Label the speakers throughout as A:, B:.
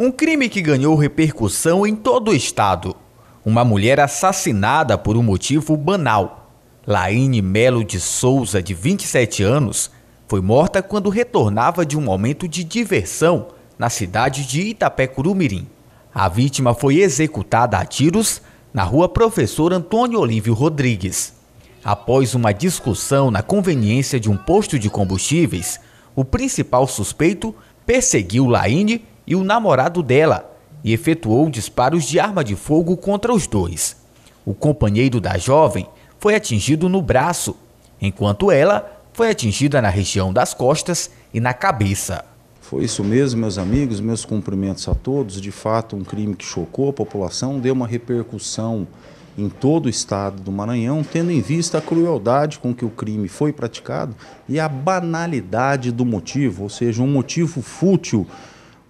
A: Um crime que ganhou repercussão em todo o estado. Uma mulher assassinada por um motivo banal. Laine Melo de Souza, de 27 anos, foi morta quando retornava de um momento de diversão na cidade de Itapecurumirim. A vítima foi executada a tiros na rua Professor Antônio Olívio Rodrigues. Após uma discussão na conveniência de um posto de combustíveis, o principal suspeito perseguiu Laine e o namorado dela e efetuou disparos de arma de fogo contra os dois. O companheiro da jovem foi atingido no braço, enquanto ela foi atingida na região das costas e na cabeça. Foi isso mesmo, meus amigos, meus
B: cumprimentos a todos. De fato, um crime que chocou a população, deu uma repercussão em todo o estado do Maranhão, tendo em vista a crueldade com que o crime foi praticado e a banalidade do motivo, ou seja, um motivo fútil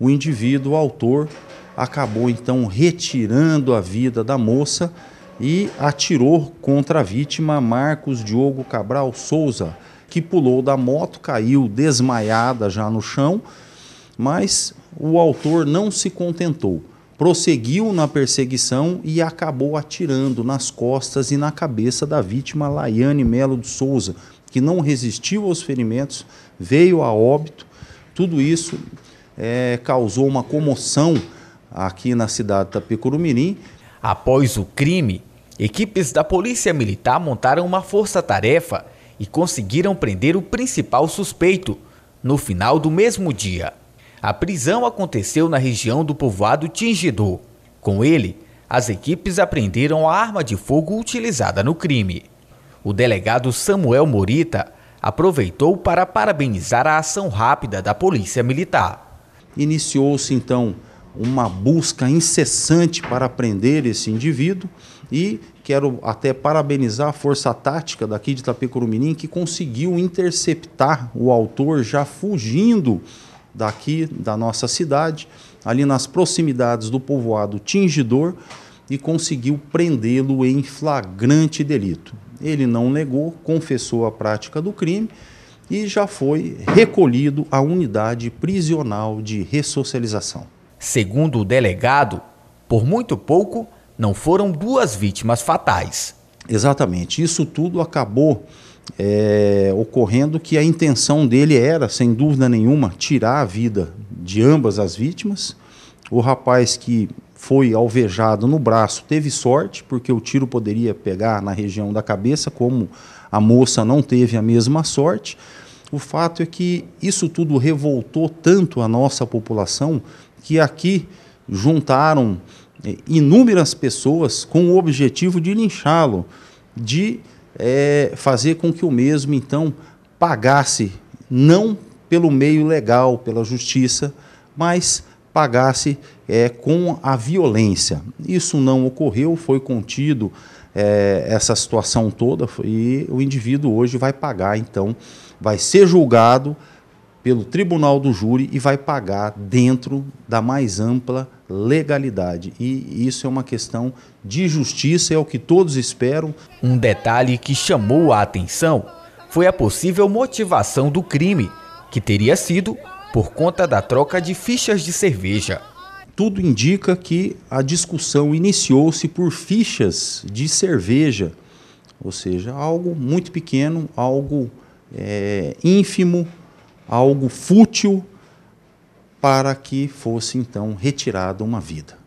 B: o indivíduo, o autor, acabou então retirando a vida da moça e atirou contra a vítima Marcos Diogo Cabral Souza, que pulou da moto, caiu desmaiada já no chão, mas o autor não se contentou. Prosseguiu na perseguição e acabou atirando nas costas e na cabeça da vítima Laiane Melo de Souza, que não resistiu aos ferimentos, veio a óbito. Tudo isso é, causou uma
A: comoção aqui na cidade de Tapicurumirim. Após o crime, equipes da Polícia Militar montaram uma força-tarefa e conseguiram prender o principal suspeito no final do mesmo dia. A prisão aconteceu na região do povoado Tingidor. Com ele, as equipes apreenderam a arma de fogo utilizada no crime. O delegado Samuel Morita aproveitou para parabenizar a ação rápida da Polícia Militar. Iniciou-se então
B: uma busca incessante para prender esse indivíduo e quero até parabenizar a força tática daqui de Tapecurumirim que conseguiu interceptar o autor já fugindo daqui da nossa cidade, ali nas proximidades do povoado Tingidor e conseguiu prendê-lo em flagrante delito. Ele não negou, confessou a prática do crime
A: e já foi recolhido à unidade prisional de ressocialização. Segundo o delegado, por muito pouco não foram duas vítimas fatais. Exatamente. Isso tudo acabou é, ocorrendo que a
B: intenção dele era, sem dúvida nenhuma, tirar a vida de ambas as vítimas. O rapaz que foi alvejado no braço, teve sorte, porque o tiro poderia pegar na região da cabeça, como a moça não teve a mesma sorte. O fato é que isso tudo revoltou tanto a nossa população que aqui juntaram eh, inúmeras pessoas com o objetivo de linchá-lo, de é, fazer com que o mesmo então pagasse não pelo meio legal, pela justiça, mas pagasse é, com a violência. Isso não ocorreu, foi contido é, essa situação toda e o indivíduo hoje vai pagar, então, vai ser julgado pelo tribunal do júri e vai pagar dentro da mais ampla legalidade. E isso é uma questão de justiça, é o que todos
A: esperam. Um detalhe que chamou a atenção foi a possível motivação do crime, que teria sido por conta da troca de fichas de cerveja. Tudo indica que a discussão iniciou-se por fichas de
B: cerveja, ou seja, algo muito pequeno, algo é, ínfimo, algo fútil, para que fosse então retirada uma vida.